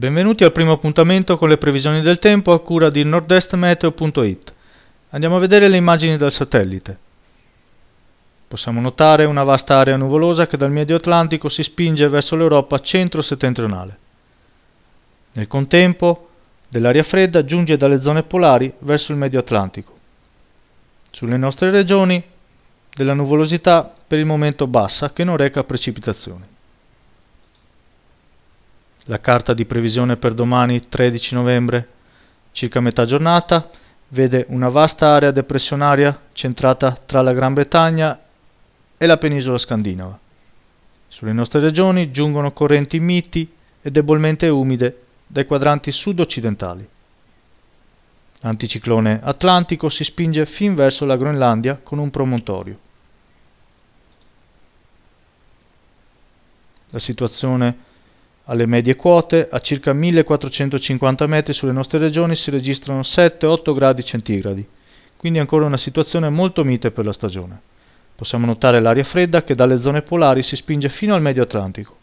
Benvenuti al primo appuntamento con le previsioni del tempo a cura di nordestmeteo.it. Andiamo a vedere le immagini dal satellite. Possiamo notare una vasta area nuvolosa che dal medio Atlantico si spinge verso l'Europa centro-settentrionale. Nel contempo, dell'aria fredda giunge dalle zone polari verso il medio Atlantico. Sulle nostre regioni, della nuvolosità per il momento bassa che non reca precipitazioni la carta di previsione per domani 13 novembre, circa metà giornata, vede una vasta area depressionaria centrata tra la Gran Bretagna e la penisola scandinava. Sulle nostre regioni giungono correnti miti e debolmente umide dai quadranti sud-occidentali. L'anticiclone atlantico si spinge fin verso la Groenlandia con un promontorio. La situazione alle medie quote, a circa 1450 metri sulle nostre regioni si registrano 7-8 gradi centigradi, quindi ancora una situazione molto mite per la stagione. Possiamo notare l'aria fredda che dalle zone polari si spinge fino al medio Atlantico.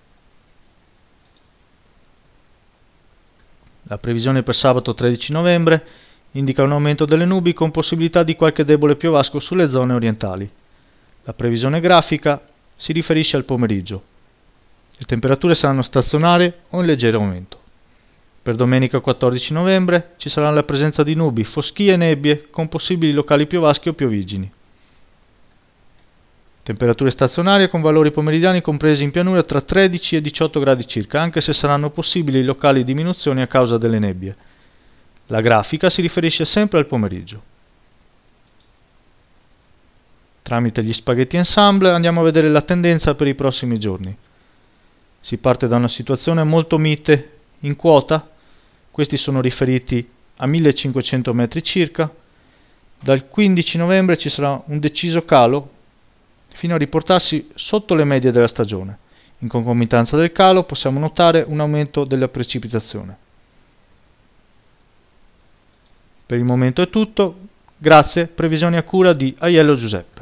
La previsione per sabato 13 novembre indica un aumento delle nubi con possibilità di qualche debole piovasco sulle zone orientali. La previsione grafica si riferisce al pomeriggio. Le temperature saranno stazionarie o in leggero aumento. Per domenica 14 novembre ci sarà la presenza di nubi, foschie e nebbie con possibili locali piovaschi o piovigini. Temperature stazionarie con valori pomeridiani compresi in pianura tra 13 e 18 gradi circa, anche se saranno possibili locali diminuzioni a causa delle nebbie. La grafica si riferisce sempre al pomeriggio. Tramite gli spaghetti ensemble andiamo a vedere la tendenza per i prossimi giorni. Si parte da una situazione molto mite, in quota, questi sono riferiti a 1500 metri circa, dal 15 novembre ci sarà un deciso calo fino a riportarsi sotto le medie della stagione. In concomitanza del calo possiamo notare un aumento della precipitazione. Per il momento è tutto, grazie, previsioni a cura di Aiello Giuseppe.